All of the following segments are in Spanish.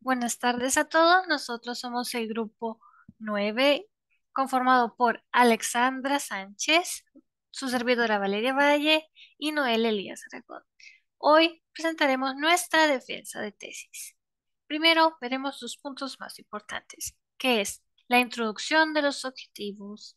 Buenas tardes a todos. Nosotros somos el grupo 9, conformado por Alexandra Sánchez, su servidora Valeria Valle y Noel Elías Aragón. Hoy presentaremos nuestra defensa de tesis. Primero veremos los puntos más importantes, que es la introducción de los objetivos,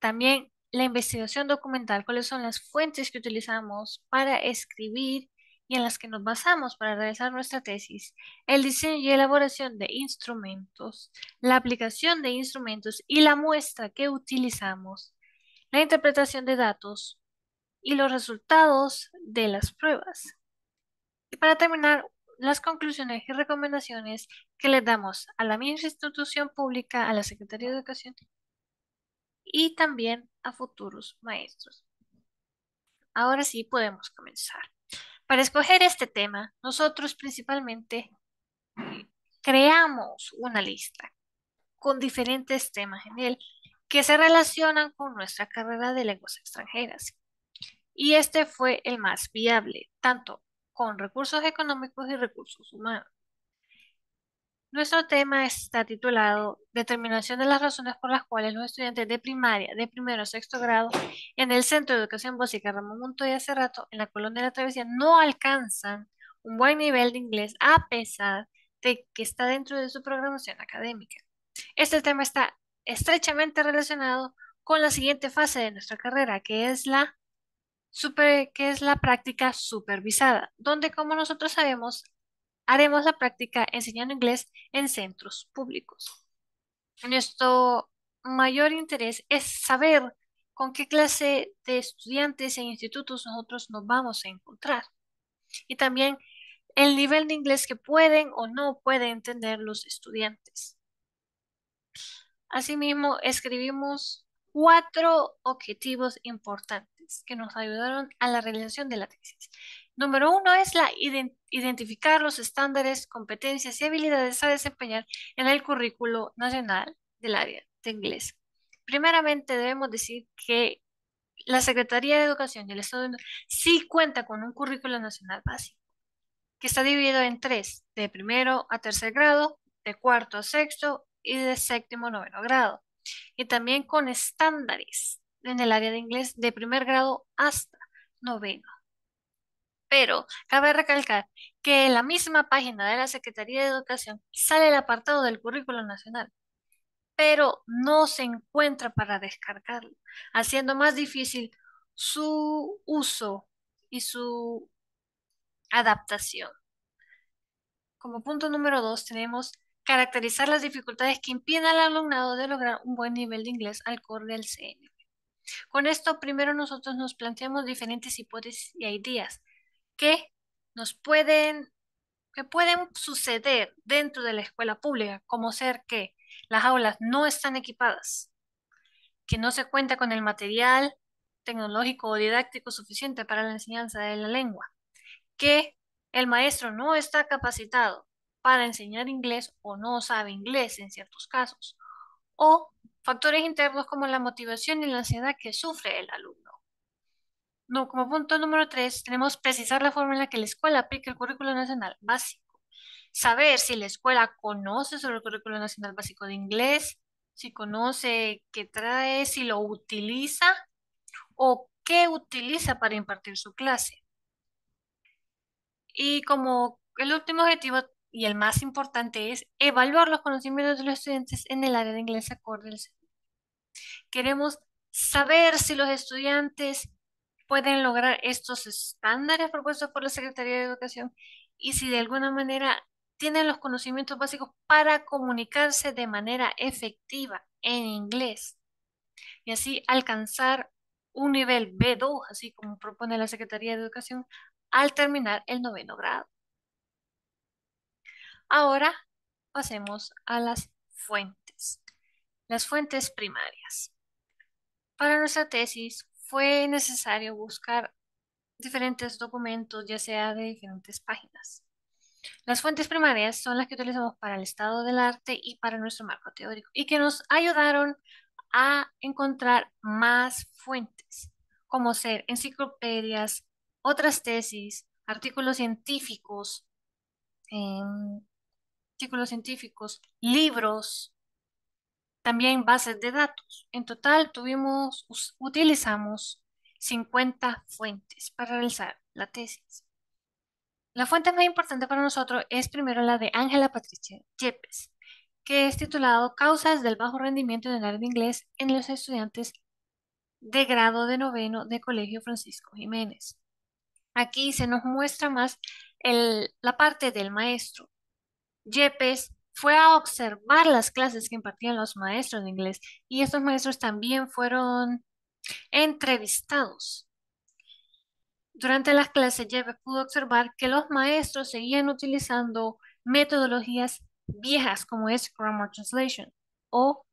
también la investigación documental, cuáles son las fuentes que utilizamos para escribir y en las que nos basamos para realizar nuestra tesis, el diseño y elaboración de instrumentos, la aplicación de instrumentos y la muestra que utilizamos, la interpretación de datos y los resultados de las pruebas. Y para terminar, las conclusiones y recomendaciones que le damos a la misma institución pública, a la Secretaría de Educación y también a futuros maestros. Ahora sí podemos comenzar para escoger este tema, nosotros principalmente eh, creamos una lista con diferentes temas en él que se relacionan con nuestra carrera de lenguas extranjeras. Y este fue el más viable, tanto con recursos económicos y recursos humanos. Nuestro tema está titulado Determinación de las razones por las cuales los estudiantes de primaria, de primero o sexto grado, en el Centro de Educación Básica Ramón Montoya hace rato, en la colonia de la Travesía, no alcanzan un buen nivel de inglés a pesar de que está dentro de su programación académica. Este tema está estrechamente relacionado con la siguiente fase de nuestra carrera, que es la, que es la práctica supervisada, donde como nosotros sabemos, haremos la práctica enseñando inglés en centros públicos. Nuestro mayor interés es saber con qué clase de estudiantes e institutos nosotros nos vamos a encontrar. Y también el nivel de inglés que pueden o no pueden entender los estudiantes. Asimismo, escribimos cuatro objetivos importantes que nos ayudaron a la realización de la tesis. Número uno es la identificar los estándares, competencias y habilidades a desempeñar en el currículo nacional del área de inglés. Primeramente debemos decir que la Secretaría de Educación del Estado de sí cuenta con un currículo nacional básico, que está dividido en tres, de primero a tercer grado, de cuarto a sexto y de séptimo a noveno grado. Y también con estándares en el área de inglés de primer grado hasta noveno pero cabe recalcar que en la misma página de la Secretaría de Educación sale el apartado del currículo nacional, pero no se encuentra para descargarlo, haciendo más difícil su uso y su adaptación. Como punto número dos tenemos caracterizar las dificultades que impiden al alumnado de lograr un buen nivel de inglés al core del CN. Con esto primero nosotros nos planteamos diferentes hipótesis y ideas que nos pueden, que pueden suceder dentro de la escuela pública, como ser que las aulas no están equipadas, que no se cuenta con el material tecnológico o didáctico suficiente para la enseñanza de la lengua, que el maestro no está capacitado para enseñar inglés o no sabe inglés en ciertos casos, o factores internos como la motivación y la ansiedad que sufre el alumno. No, como punto número tres, tenemos precisar la forma en la que la escuela aplica el currículo nacional básico. Saber si la escuela conoce sobre el currículo nacional básico de inglés, si conoce qué trae, si lo utiliza o qué utiliza para impartir su clase. Y como el último objetivo y el más importante es evaluar los conocimientos de los estudiantes en el área de inglés acorde al Queremos saber si los estudiantes pueden lograr estos estándares propuestos por la Secretaría de Educación y si de alguna manera tienen los conocimientos básicos para comunicarse de manera efectiva en inglés y así alcanzar un nivel B2, así como propone la Secretaría de Educación, al terminar el noveno grado. Ahora pasemos a las fuentes, las fuentes primarias. Para nuestra tesis fue necesario buscar diferentes documentos, ya sea de diferentes páginas. Las fuentes primarias son las que utilizamos para el estado del arte y para nuestro marco teórico y que nos ayudaron a encontrar más fuentes, como ser enciclopedias, otras tesis, artículos científicos, em, artículos científicos, libros, también bases de datos. En total tuvimos, utilizamos 50 fuentes para realizar la tesis. La fuente más importante para nosotros es primero la de Ángela Patricia Yepes, que es titulado Causas del bajo rendimiento en el área de inglés en los estudiantes de grado de noveno de Colegio Francisco Jiménez. Aquí se nos muestra más el, la parte del maestro. Yepes fue a observar las clases que impartían los maestros de inglés y estos maestros también fueron entrevistados. Durante las clases, Jeff pudo observar que los maestros seguían utilizando metodologías viejas como es Grammar Translation o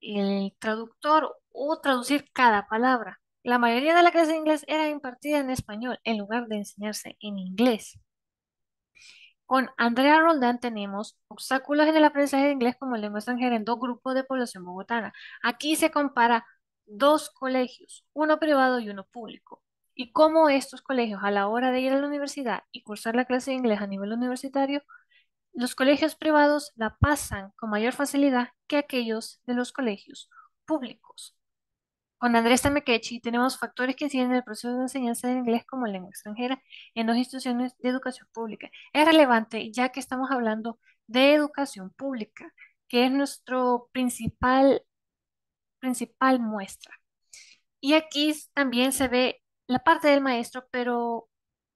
el traductor o traducir cada palabra. La mayoría de la clase de inglés era impartida en español en lugar de enseñarse en inglés. Con Andrea Roldán tenemos obstáculos en el aprendizaje de inglés como lengua extranjera en dos grupos de población bogotana. Aquí se compara dos colegios, uno privado y uno público, y cómo estos colegios a la hora de ir a la universidad y cursar la clase de inglés a nivel universitario, los colegios privados la pasan con mayor facilidad que aquellos de los colegios públicos. Con Andrés Tamekechi tenemos factores que inciden en el proceso de enseñanza de inglés como lengua extranjera en las instituciones de educación pública. Es relevante ya que estamos hablando de educación pública, que es nuestro principal, principal muestra. Y aquí también se ve la parte del maestro, pero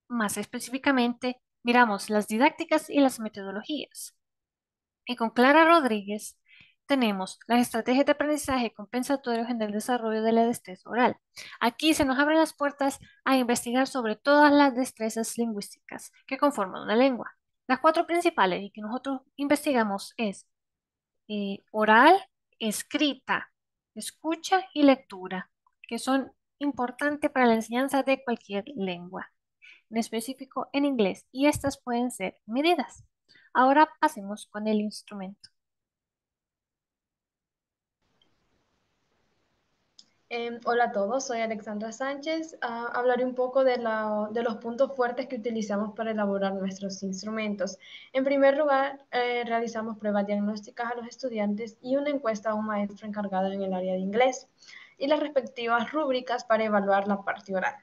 más específicamente miramos las didácticas y las metodologías. Y con Clara Rodríguez tenemos las estrategias de aprendizaje compensatorios en el desarrollo de la destreza oral. Aquí se nos abren las puertas a investigar sobre todas las destrezas lingüísticas que conforman una lengua. Las cuatro principales y que nosotros investigamos es eh, oral, escrita, escucha y lectura, que son importantes para la enseñanza de cualquier lengua, en específico en inglés, y estas pueden ser medidas. Ahora pasemos con el instrumento. Em, hola a todos, soy Alexandra Sánchez. Ah, hablaré un poco de, los puntos fuertes que utilizamos para elaborar nuestros instrumentos. En primer lugar, eh, realizamos pruebas diagnósticas a los estudiantes y una encuesta a un maestro encargado en el área de inglés y las respectivas rúbricas para evaluar la parte oral.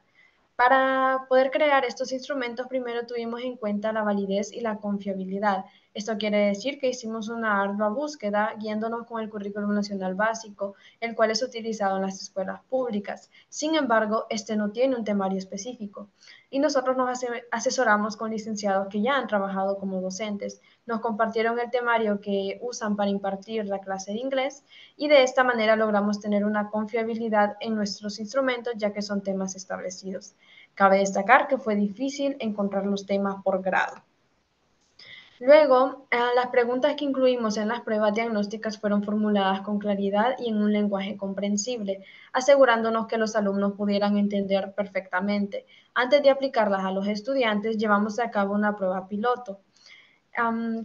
Para poder crear estos instrumentos, primero tuvimos en cuenta la validez y la confiabilidad. Esto quiere decir que hicimos una ardua búsqueda guiándonos con el currículum nacional básico, el cual es utilizado en las escuelas públicas. Sin embargo, este no tiene un temario específico. Y nosotros nos asesoramos con licenciados que ya han trabajado como docentes. Nos compartieron el temario que usan para impartir la clase de inglés y de esta manera logramos tener una confiabilidad en nuestros instrumentos ya que son temas establecidos. Cabe destacar que fue difícil encontrar los temas por grado. Luego, eh, las preguntas que incluimos en las pruebas diagnósticas fueron formuladas con claridad y en un lenguaje comprensible, asegurándonos que los alumnos pudieran entender perfectamente. Antes de aplicarlas a los estudiantes, llevamos a cabo una prueba piloto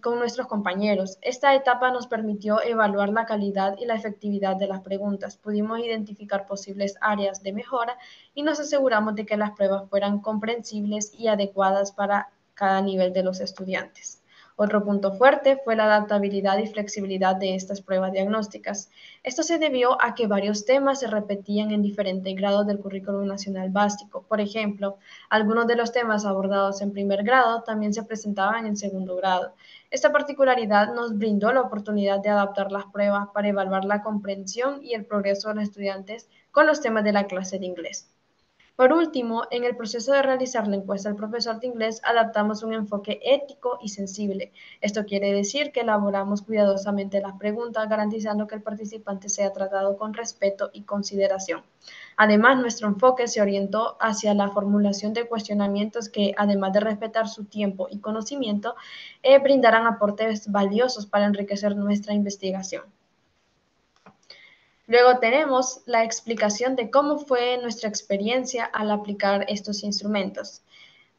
con nuestros compañeros. Esta etapa nos permitió evaluar la calidad y la efectividad de las preguntas. Pudimos identificar posibles áreas de mejora y nos aseguramos de que las pruebas fueran comprensibles y adecuadas para cada nivel de los estudiantes. Otro punto fuerte fue la adaptabilidad y flexibilidad de estas pruebas diagnósticas. Esto se debió a que varios temas se repetían en diferentes grados del currículo nacional básico. Por ejemplo, algunos de los temas abordados en primer grado también se presentaban en segundo grado. Esta particularidad nos brindó la oportunidad de adaptar las pruebas para evaluar la comprensión y el progreso de los estudiantes con los temas de la clase de inglés. Por último, en el proceso de realizar la encuesta al profesor de inglés adaptamos un enfoque ético y sensible. Esto quiere decir que elaboramos cuidadosamente las preguntas garantizando que el participante sea tratado con respeto y consideración. Además, nuestro enfoque se orientó hacia la formulación de cuestionamientos que, además de respetar su tiempo y conocimiento, eh, brindarán aportes valiosos para enriquecer nuestra investigación. Luego tenemos la explicación de cómo fue nuestra experiencia al aplicar estos instrumentos.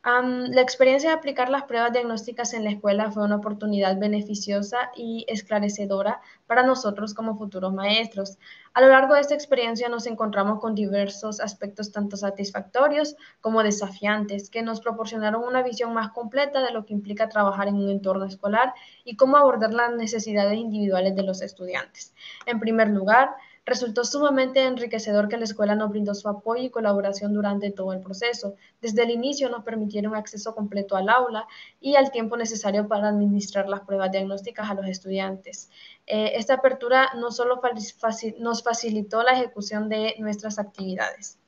la experiencia de aplicar las pruebas diagnósticas en la escuela fue una oportunidad beneficiosa y esclarecedora para nosotros como futuros maestros. A lo largo de esta experiencia nos encontramos con diversos aspectos tanto satisfactorios como desafiantes que nos proporcionaron una visión más completa de lo que implica trabajar en un entorno escolar y cómo abordar las necesidades individuales de los estudiantes. En primer lugar, Resultó sumamente enriquecedor que la escuela nos brindó su apoyo y colaboración durante todo el proceso. Desde el inicio nos permitieron acceso completo al aula y al tiempo necesario para administrar las pruebas diagnósticas a los estudiantes. Eh, esta apertura no solo nos facilitó la ejecución de nuestras actividades.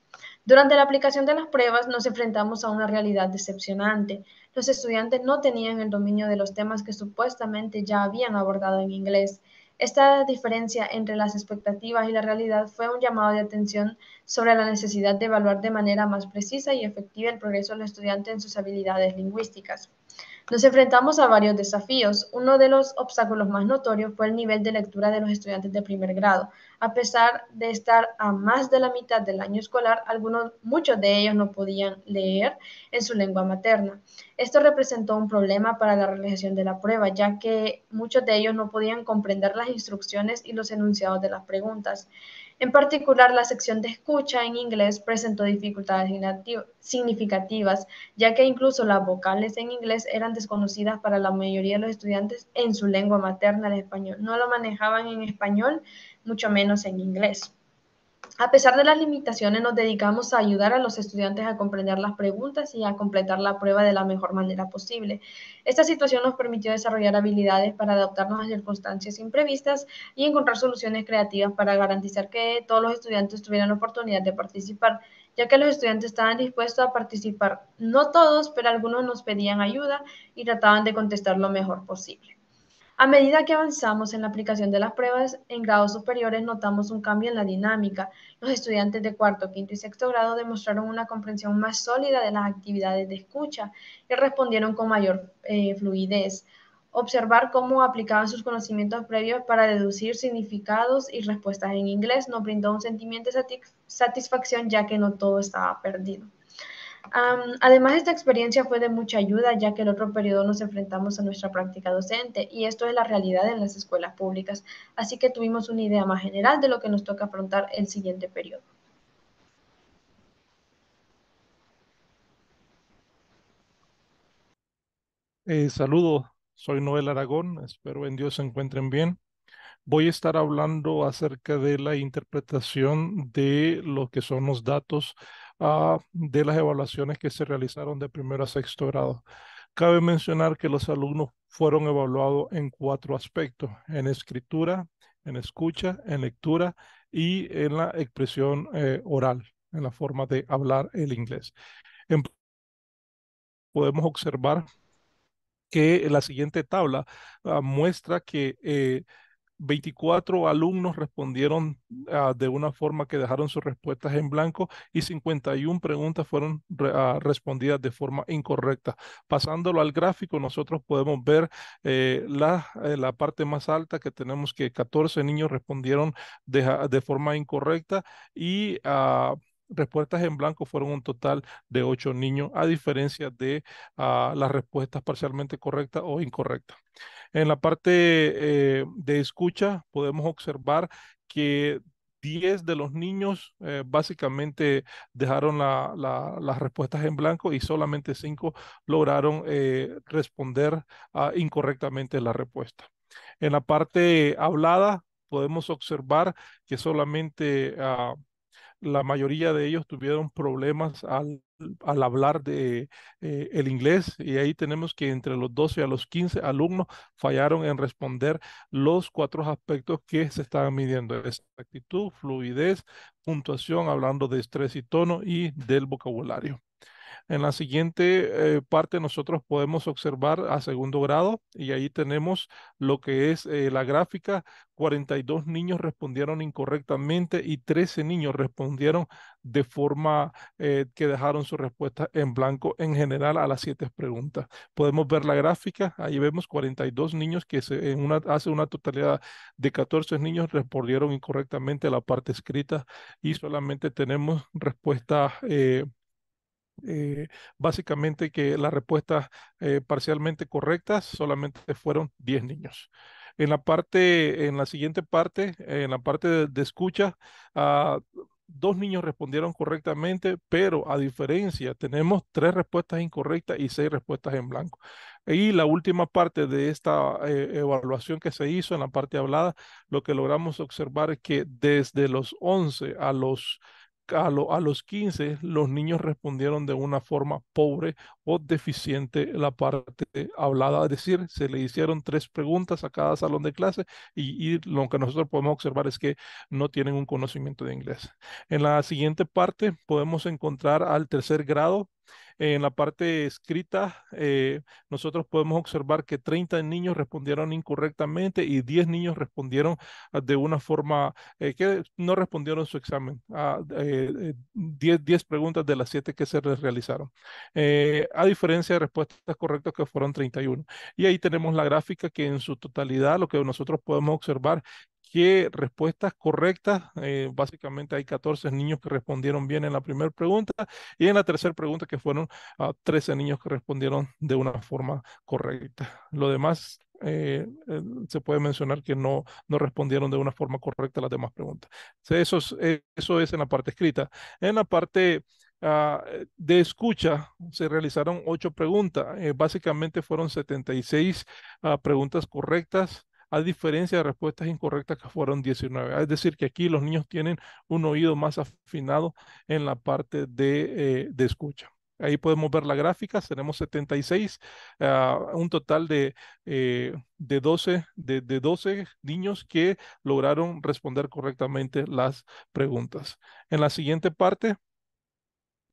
Durante la aplicación de las pruebas nos enfrentamos a una realidad decepcionante. Los estudiantes no tenían el dominio de los temas que supuestamente ya habían abordado en inglés esta diferencia entre las expectativas y la realidad fue un llamado de atención sobre la necesidad de evaluar de manera más precisa y efectiva el progreso del estudiante en sus habilidades lingüísticas. Nos enfrentamos a varios desafíos. Uno de los obstáculos más notorios fue el nivel de lectura de los estudiantes de primer grado, a pesar de estar a más de la mitad del año escolar, algunos, muchos de ellos no podían leer en su lengua materna. Esto representó un problema para la realización de la prueba, ya que muchos de ellos no podían comprender las instrucciones y los enunciados de las preguntas. En particular, la sección de escucha en inglés presentó dificultades significativas, ya que incluso las vocales en inglés eran desconocidas para la mayoría de los estudiantes en su lengua materna, el español. No lo manejaban en español mucho menos en inglés. A pesar de las limitaciones, nos dedicamos a ayudar a los estudiantes a comprender las preguntas y a completar la prueba de la mejor manera posible. Esta situación nos permitió desarrollar habilidades para adaptarnos a circunstancias imprevistas y encontrar soluciones creativas para garantizar que todos los estudiantes tuvieran la oportunidad de participar, ya que los estudiantes estaban dispuestos a participar. No todos, pero algunos nos pedían ayuda y trataban de contestar lo mejor posible. A medida que avanzamos en la aplicación de las pruebas en grados superiores, notamos un cambio en la dinámica. Los estudiantes de cuarto, quinto y sexto grado demostraron una comprensión más sólida de las actividades de escucha y respondieron con mayor eh, fluidez. Observar cómo aplicaban sus conocimientos previos para deducir significados y respuestas en inglés nos brindó un sentimiento de satisfacción ya que no todo estaba perdido además, esta experiencia fue de mucha ayuda, ya que el otro periodo nos enfrentamos a nuestra práctica docente, y esto es la realidad en las escuelas públicas, así que tuvimos una idea más general de lo que nos toca afrontar el siguiente periodo. Eh, saludo, saludos, soy Noel Aragón, espero en Dios se encuentren bien voy a estar hablando acerca de la interpretación de lo que son los datos ah, de las evaluaciones que se realizaron de primero a sexto grado. Cabe mencionar que los alumnos fueron evaluados en cuatro aspectos, en escritura, en escucha, en lectura y en la expresión eh, oral, en la forma de hablar el inglés. podemos observar que la siguiente tabla ah, muestra que eh, 24 alumnos respondieron ah, de una forma que dejaron sus respuestas en blanco y 51 preguntas fueron ah, respondidas de forma incorrecta. Pasándolo al gráfico, nosotros podemos ver eh, eh, la, parte más alta que tenemos que 14 niños respondieron de, forma incorrecta y... Ah, respuestas en blanco fueron un total de 8 niños, a diferencia de las respuestas parcialmente correctas o incorrectas. En la parte eh, de escucha podemos observar que 10 de los niños eh, básicamente dejaron las respuestas en blanco y solamente 5 lograron eh, responder ah, incorrectamente la respuesta. En la parte hablada podemos observar que solamente ah, la mayoría de ellos tuvieron problemas al al hablar de eh, el inglés y ahí tenemos que entre los 12 a los 15 alumnos fallaron en responder los cuatro aspectos que se estaban midiendo, exactitud, fluidez, puntuación, hablando de estrés y tono y del vocabulario. En la siguiente eh, parte nosotros podemos observar a segundo grado y ahí tenemos lo que es eh, la gráfica. 42 niños respondieron incorrectamente y 13 niños respondieron de forma eh, que dejaron su respuesta en blanco en general a las siete preguntas. Podemos ver la gráfica, ahí vemos 42 niños que una, hace una totalidad de 14 niños respondieron incorrectamente a la parte escrita y solamente tenemos respuesta eh, básicamente que las respuestas eh, parcialmente correctas solamente fueron 10 niños. En la parte, en la siguiente parte, en la parte de, escucha, ah, dos niños respondieron correctamente, pero a diferencia tenemos tres respuestas incorrectas y seis respuestas en blanco. Y la última parte de esta eh, evaluación que se hizo en la parte hablada, lo que logramos observar es que desde los 11 a los a, los 15 los niños respondieron de una forma pobre o deficiente la parte hablada, es decir, se le hicieron tres preguntas a cada salón de clase y lo que nosotros podemos observar es que no tienen un conocimiento de inglés. En la siguiente parte podemos encontrar al tercer grado en la parte escrita, eh, nosotros podemos observar que 30 niños respondieron incorrectamente y 10 niños respondieron ah, de una forma eh, que no respondieron su examen. A, 10, 10, preguntas de las 7 que se les realizaron. Eh, a diferencia de respuestas correctas que fueron 31. Y ahí tenemos la gráfica que en su totalidad lo que nosotros podemos observar qué respuestas correctas. Eh, básicamente hay 14 niños que respondieron bien en la primera pregunta y en la tercera pregunta que fueron 13 ah, niños que respondieron de una forma correcta. Lo demás eh, eh, se puede mencionar que no, no respondieron de una forma correcta las demás preguntas. Eso es, eso es en la parte escrita. En la parte ah, de escucha se realizaron ocho preguntas. básicamente fueron 76 ah, preguntas correctas a diferencia de respuestas incorrectas que fueron 19. Es decir, que aquí los niños tienen un oído más afinado en la parte de, eh, escucha. Ahí podemos ver la gráfica, tenemos 76, ah, un total de, 12, eh, de, 12 niños que lograron responder correctamente las preguntas. En la siguiente parte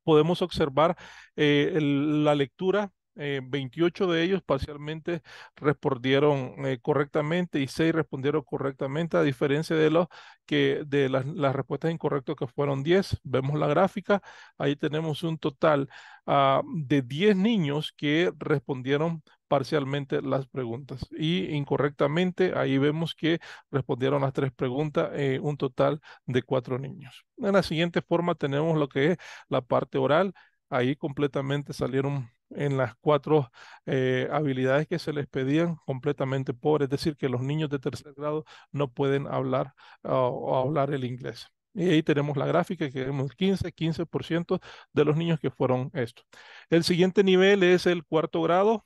podemos observar eh, la lectura 28 eh, de ellos parcialmente respondieron eh, correctamente y 6 respondieron correctamente, a diferencia de, los que, de las, respuestas incorrectas que fueron 10. Vemos la gráfica, ahí tenemos un total ah, de 10 niños que respondieron parcialmente las preguntas y incorrectamente ahí vemos que respondieron las tres preguntas eh, un total de cuatro niños. En la siguiente forma tenemos lo que es la parte oral, ahí completamente salieron en las cuatro eh, habilidades que se les pedían, completamente pobres, es decir, que los niños de tercer grado no pueden hablar ah, o hablar el inglés. Y ahí tenemos la gráfica que vemos 15, 15% de los niños que fueron esto. El siguiente nivel es el cuarto grado.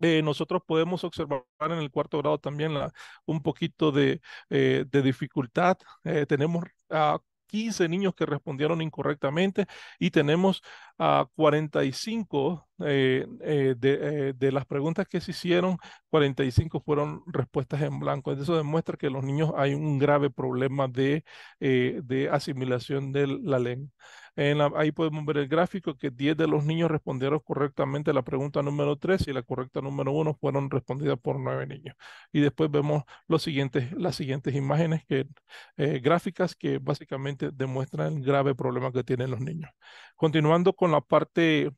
Eh, nosotros podemos observar en el cuarto grado también la, un poquito de, eh, de dificultad. tenemos a ah, 15 niños que respondieron incorrectamente y tenemos a 45 eh, eh, eh, de, las preguntas que se hicieron, 45 fueron respuestas en blanco. Eso demuestra que los niños hay un grave problema de, de asimilación de la lengua. En ahí podemos ver el gráfico que 10 de los niños respondieron correctamente la pregunta número 3 y la correcta número 1 fueron respondidas por 9 niños. Y después vemos los siguientes, las siguientes imágenes que, gráficas que básicamente demuestran el grave problema que tienen los niños. Continuando con en la parte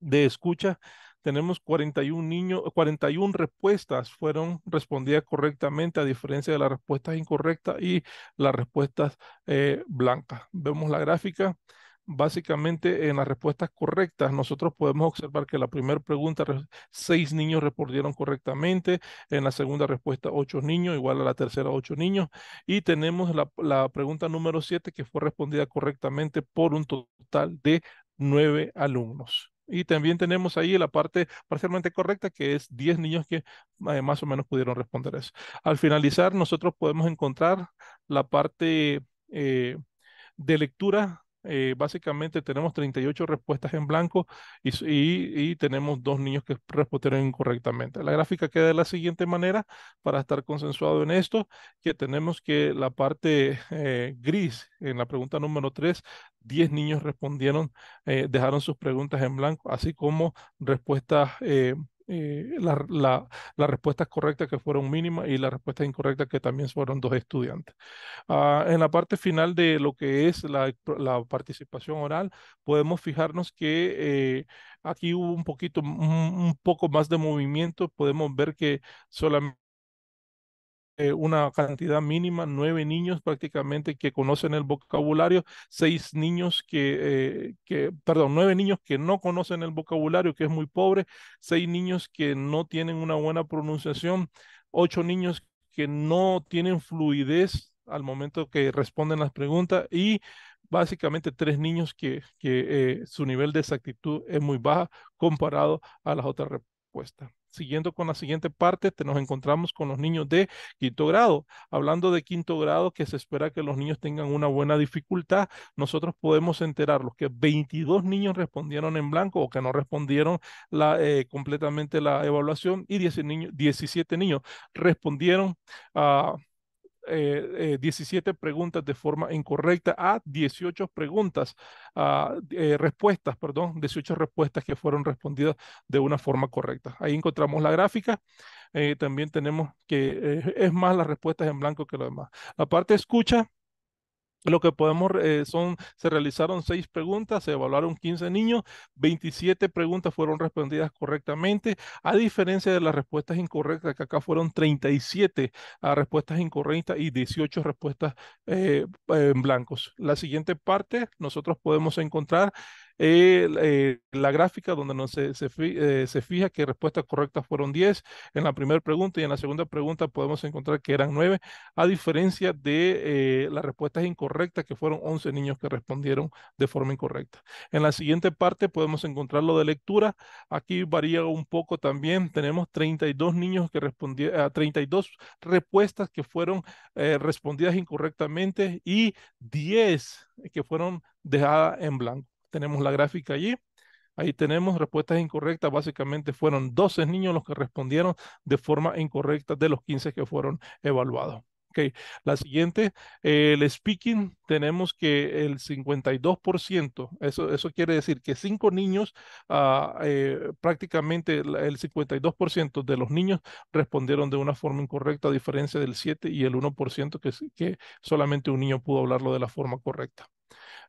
de escucha, tenemos 41 niños, 41 respuestas fueron respondidas correctamente, a diferencia de las respuestas incorrectas y las respuestas eh, blancas. Vemos la gráfica básicamente en las respuestas correctas, nosotros podemos observar que la primera pregunta, seis niños respondieron correctamente, en la segunda respuesta, ocho niños, igual a la tercera, ocho niños, y tenemos la, pregunta número siete que fue respondida correctamente por un total de nueve alumnos. Y también tenemos ahí la parte parcialmente correcta, que es diez niños que eh, más o menos pudieron responder eso. Al finalizar, nosotros podemos encontrar la parte eh, de lectura eh, básicamente tenemos 38 respuestas en blanco y, tenemos dos niños que respondieron incorrectamente. La gráfica queda de la siguiente manera para estar consensuado en esto, que tenemos que la parte eh, gris en la pregunta número 3, 10 niños respondieron, eh, dejaron sus preguntas en blanco, así como respuestas las eh, la, respuestas correctas que fueron mínimas y las respuestas incorrectas que también fueron dos estudiantes. Ah, en la parte final de lo que es la, participación oral, podemos fijarnos que eh, aquí hubo un poquito, un, poco más de movimiento, podemos ver que solamente eh, una cantidad mínima, nueve niños prácticamente que conocen el vocabulario, seis niños que, eh, que, perdón, nueve niños que no conocen el vocabulario, que es muy pobre, seis niños que no tienen una buena pronunciación, ocho niños que no tienen fluidez al momento que responden las preguntas y básicamente tres niños que, que eh, su nivel de exactitud es muy baja comparado a las otras Siguiendo con la siguiente parte, nos encontramos con los niños de quinto grado. Hablando de quinto grado, que se espera que los niños tengan una buena dificultad, nosotros podemos enterarlos que 22 niños respondieron en blanco o que no respondieron la, eh, completamente la evaluación y 10 niños, 17 niños respondieron a ah, eh, 17 eh, preguntas de forma incorrecta a 18 preguntas, ah, eh, respuestas, perdón, 18 respuestas que fueron respondidas de una forma correcta. Ahí encontramos la gráfica. Eh, también tenemos que es más las respuestas en blanco que lo demás. La parte escucha lo que podemos eh, son, se realizaron seis preguntas, se evaluaron 15 niños, 27 preguntas fueron respondidas correctamente, a diferencia de las respuestas incorrectas, que acá fueron 37 respuestas incorrectas y 18 respuestas eh, en blancos. La siguiente parte nosotros podemos encontrar eh, la gráfica donde nos eh, se, fija que respuestas correctas fueron 10 en la primera pregunta y en la segunda pregunta podemos encontrar que eran 9, a diferencia de eh, las respuestas incorrectas que fueron 11 niños que respondieron de forma incorrecta. En la siguiente parte podemos encontrar lo de lectura. Aquí varía un poco también. Tenemos 32 niños que 32 ah, respuestas que fueron respondidas incorrectamente y 10 que fueron dejadas en blanco tenemos la gráfica allí. Ahí tenemos respuestas incorrectas. Básicamente fueron 12 niños los que respondieron de forma incorrecta de los 15 que fueron evaluados. La siguiente, el speaking, tenemos que el 52%, eso, eso quiere decir que cinco niños, ah, eh, prácticamente el 52% de los niños respondieron de una forma incorrecta, a diferencia del 7 y el 1% que, que solamente un niño pudo hablarlo de la forma correcta.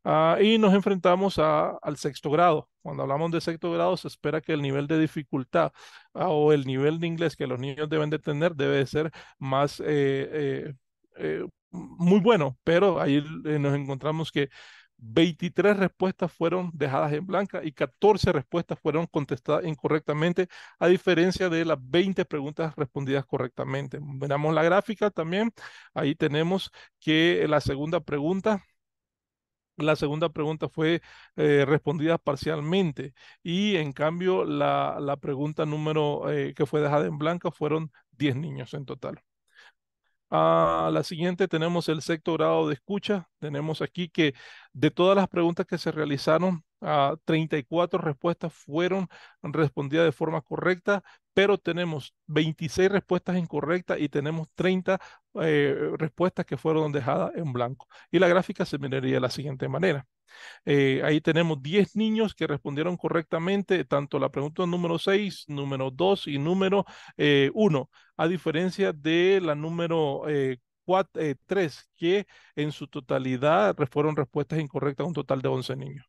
Ah, y nos enfrentamos al sexto grado. Cuando hablamos de sexto grado, se espera que el nivel de dificultad ah, o el nivel de inglés que los niños deben de tener debe ser más eh, eh, eh, muy bueno, pero ahí nos encontramos que 23 respuestas fueron dejadas en blanca y 14 respuestas fueron contestadas incorrectamente, a diferencia de las 20 preguntas respondidas correctamente. Veamos la gráfica también. Ahí tenemos que la segunda pregunta la segunda pregunta fue eh, respondida parcialmente y en cambio la, pregunta número eh, que fue dejada en blanca fueron 10 niños en total. A ah, la siguiente tenemos el sexto grado de escucha. Tenemos aquí que de todas las preguntas que se realizaron, ah, a 34 respuestas fueron respondidas de forma correcta, pero tenemos 26 respuestas incorrectas y tenemos 30 eh, respuestas que fueron dejadas en blanco. Y la gráfica se miraría de la siguiente manera. Eh, ahí tenemos 10 niños que respondieron correctamente tanto la pregunta número 6, número 2 y número 1, eh, a diferencia de la número 3, que en su totalidad fueron respuestas incorrectas a un total de 11 niños.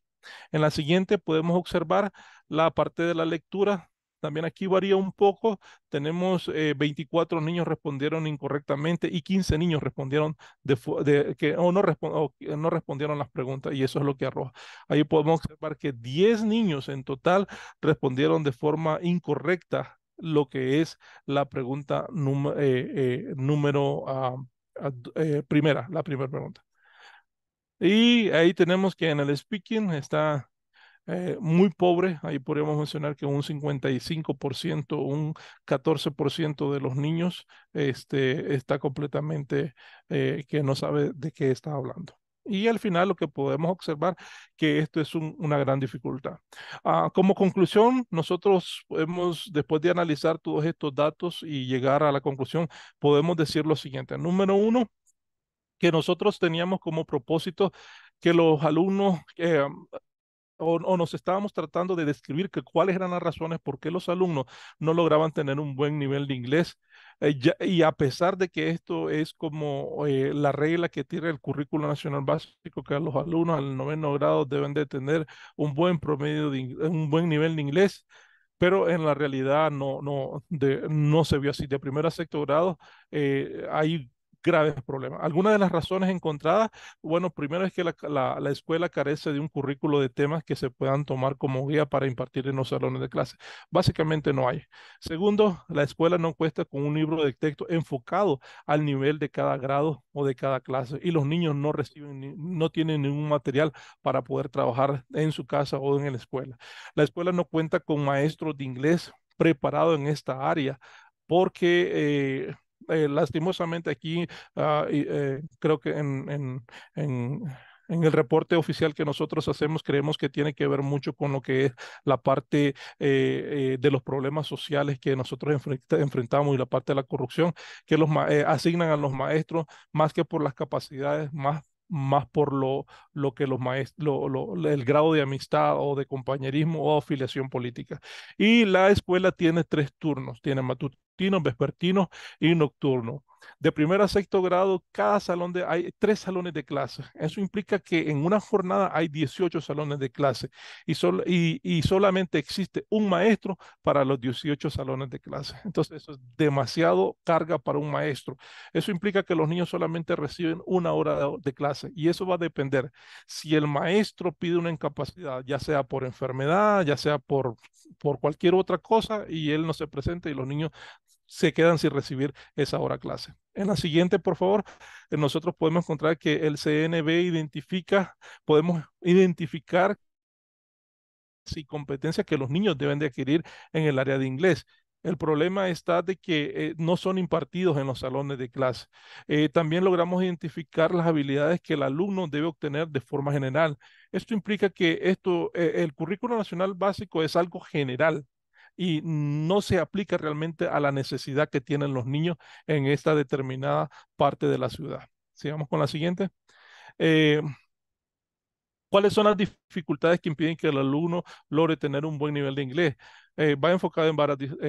En la siguiente podemos observar la parte de la lectura también aquí varía un poco. Tenemos 24 eh, niños respondieron incorrectamente y 15 niños respondieron de, que o no, respondieron las preguntas y eso es lo que arroja. Ahí podemos observar que 10 niños en total respondieron de forma incorrecta lo que es la pregunta eh, eh, número ah, ah, primera, la primera pregunta. Y ahí tenemos que en el speaking está eh, muy pobre, ahí podríamos mencionar que un 55%, un 14% de los niños este, está completamente eh, que no sabe de qué está hablando. Y al final lo que podemos observar que esto es una gran dificultad. Ah, como conclusión, nosotros hemos, después de analizar todos estos datos y llegar a la conclusión, podemos decir lo siguiente. Número uno, que nosotros teníamos como propósito que los alumnos eh, o, nos estábamos tratando de describir que cuáles eran las razones por qué los alumnos no lograban tener un buen nivel de inglés. Eh, y a pesar de que esto es como eh, la regla que tiene el currículo nacional básico, que los alumnos al noveno grado deben de tener un buen promedio, de, un buen nivel de inglés, pero en la realidad no, no, no se vio así. De primero a sexto grado eh, hay graves problemas. Algunas de las razones encontradas, bueno, primero es que la, escuela carece de un currículo de temas que se puedan tomar como guía para impartir en los salones de clase. Básicamente no hay. Segundo, la escuela no cuesta con un libro de texto enfocado al nivel de cada grado o de cada clase y los niños no reciben, no tienen ningún material para poder trabajar en su casa o en la escuela. La escuela no cuenta con maestros de inglés preparado en esta área porque eh, eh, lastimosamente aquí, ah, eh, creo que en, el reporte oficial que nosotros hacemos creemos que tiene que ver mucho con lo que es la parte eh, de los problemas sociales que nosotros enfrentamos y la parte de la corrupción que los asignan a los maestros más que por las capacidades, más más por lo, lo que los maestros, el grado de amistad o de compañerismo o afiliación política. Y la escuela tiene tres turnos, tiene matutina vespertinos y nocturno. De primer a sexto grado, cada salón de, hay tres salones de clase. Eso implica que en una jornada hay 18 salones de clase y, solo y, y, solamente existe un maestro para los 18 salones de clase. Entonces, eso es demasiado carga para un maestro. Eso implica que los niños solamente reciben una hora de, clase y eso va a depender. Si el maestro pide una incapacidad, ya sea por enfermedad, ya sea por, por cualquier otra cosa, y él no se presenta y los niños se quedan sin recibir esa hora clase. En la siguiente, por favor, eh, nosotros podemos encontrar que el CNB identifica, podemos identificar si competencias que los niños deben de adquirir en el área de inglés. El problema está de que eh, no son impartidos en los salones de clase. Eh, también logramos identificar las habilidades que el alumno debe obtener de forma general. Esto implica que esto, el currículo nacional básico es algo general, y no se aplica realmente a la necesidad que tienen los niños en esta determinada parte de la ciudad. Sigamos con la siguiente. Eh, ¿Cuáles son las dificultades que impiden que el alumno logre tener un buen nivel de inglés? Eh, va enfocado en,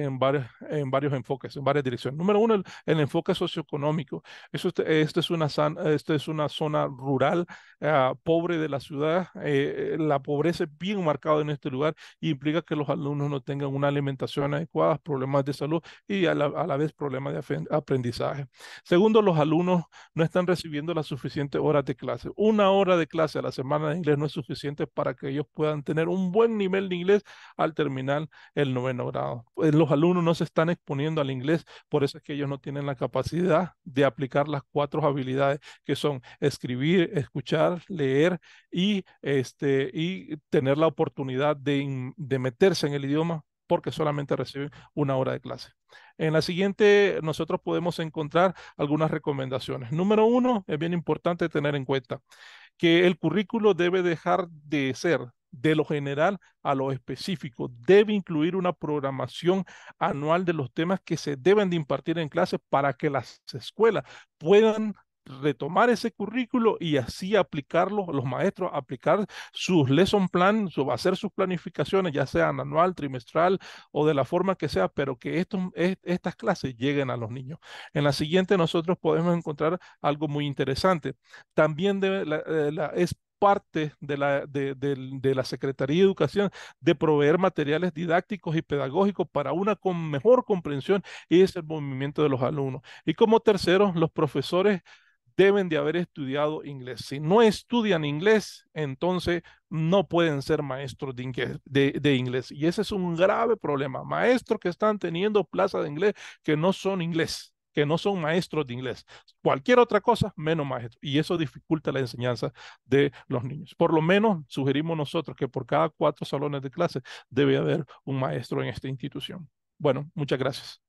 en, varios, en varios enfoques, en varias direcciones. Número uno, el, enfoque socioeconómico. Eso, este es una, esto es una zona rural ah, pobre de la ciudad. Eh, la pobreza es bien marcada en este lugar y implica que los alumnos no tengan una alimentación adecuada, problemas de salud y a la, a la vez problemas de aprendizaje. Segundo, los alumnos no están recibiendo las suficientes horas de clase. Una hora de clase a la semana de inglés no es suficiente para que ellos puedan tener un buen nivel de inglés al terminar el noveno grado. Pues, los alumnos no se están exponiendo al inglés, por eso es que ellos no tienen la capacidad de aplicar las cuatro habilidades que son escribir, escuchar, leer y, este, y tener la oportunidad de, de meterse en el idioma porque solamente reciben una hora de clase. En la siguiente, nosotros podemos encontrar algunas recomendaciones. Número uno, es bien importante tener en cuenta que el currículo debe dejar de ser de lo general a lo específico. Debe incluir una programación anual de los temas que se deben de impartir en clase para que las escuelas puedan retomar ese currículo y así aplicarlo, los maestros aplicar sus lesson plan, hacer sus planificaciones, ya sean anual, trimestral o de la forma que sea, pero que estas clases lleguen a los niños. En la siguiente nosotros podemos encontrar algo muy interesante. También debe, la, eh, es parte de la, de, la Secretaría de Educación de proveer materiales didácticos y pedagógicos para una con mejor comprensión y movimiento de los alumnos. Y como tercero, los profesores deben de haber estudiado inglés. Si no estudian inglés, entonces no pueden ser maestros de inglés, de inglés, Y ese es un grave problema. Maestros que están teniendo plaza de inglés que no son inglés que no son maestros de inglés. Cualquier otra cosa, menos maestros. Y eso dificulta la enseñanza de los niños. Por lo menos sugerimos nosotros que por cada cuatro salones de clase debe haber un maestro en esta institución. Bueno, muchas gracias.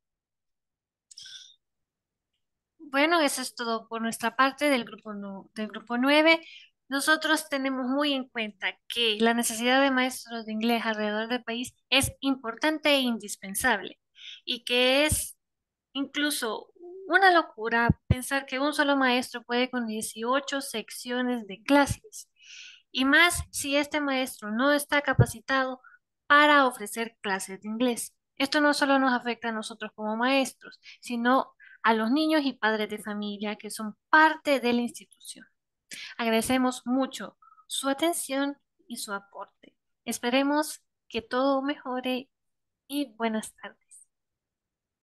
Bueno, eso es todo por nuestra parte del grupo, del grupo 9. Nosotros tenemos muy en cuenta que la necesidad de maestros de inglés alrededor del país es importante e indispensable y que es incluso una locura pensar que un solo maestro puede con 18 secciones de clases, y más si este maestro no está capacitado para ofrecer clases de inglés. Esto no solo nos afecta a nosotros como maestros, sino a los niños y padres de familia que son parte de la institución. Agradecemos mucho su atención y su aporte. Esperemos que todo mejore y buenas tardes.